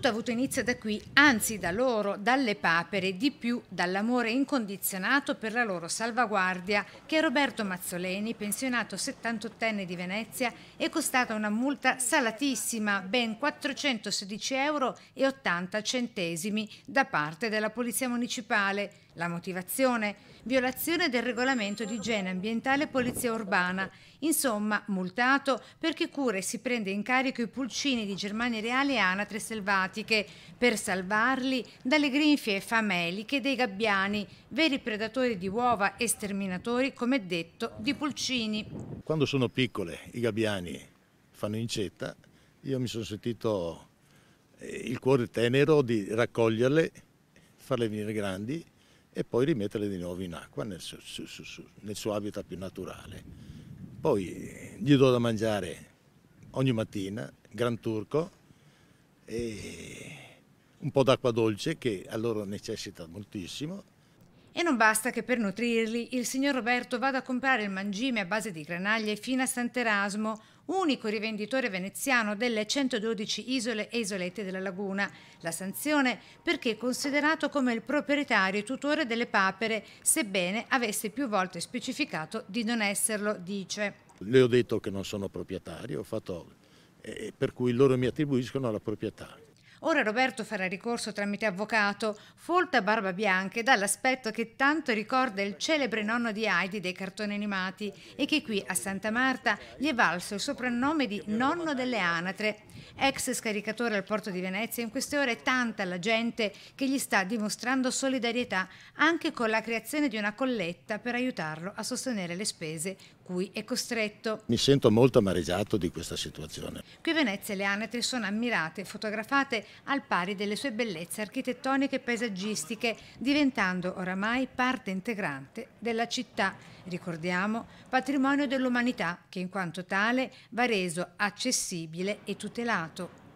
Tutto ha avuto inizio da qui, anzi da loro, dalle papere, di più dall'amore incondizionato per la loro salvaguardia che Roberto Mazzoleni, pensionato 78enne di Venezia, è costata una multa salatissima, ben 416,80 euro da parte della Polizia Municipale la motivazione? Violazione del regolamento di igiene ambientale e polizia urbana. Insomma, multato perché cura e si prende in carico i pulcini di Germania Reale e anatre selvatiche per salvarli dalle grinfie fameliche dei gabbiani, veri predatori di uova e sterminatori, come detto, di pulcini. Quando sono piccole i gabbiani fanno incetta, io mi sono sentito eh, il cuore tenero di raccoglierle, farle venire grandi e poi rimetterle di nuovo in acqua nel suo, su, su, su, nel suo habitat più naturale. Poi gli do da mangiare ogni mattina gran turco e un po' d'acqua dolce che a loro necessita moltissimo. E non basta che per nutrirli il signor Roberto vada a comprare il mangime a base di granaglie fino a Sant'Erasmo, unico rivenditore veneziano delle 112 isole e isolette della laguna. La sanzione perché considerato come il proprietario e tutore delle papere, sebbene avesse più volte specificato di non esserlo, dice. Le ho detto che non sono proprietario, ho fatto, eh, per cui loro mi attribuiscono la proprietà. Ora Roberto farà ricorso tramite avvocato, folta barba bianca e dall'aspetto che tanto ricorda il celebre nonno di Heidi dei cartoni animati e che qui a Santa Marta gli è valso il soprannome di nonno delle anatre. Ex scaricatore al porto di Venezia, in queste ore è tanta la gente che gli sta dimostrando solidarietà anche con la creazione di una colletta per aiutarlo a sostenere le spese cui è costretto. Mi sento molto amareggiato di questa situazione. Qui a Venezia le anatre sono ammirate, fotografate al pari delle sue bellezze architettoniche e paesaggistiche, diventando oramai parte integrante della città. Ricordiamo, patrimonio dell'umanità che in quanto tale va reso accessibile e tutelato.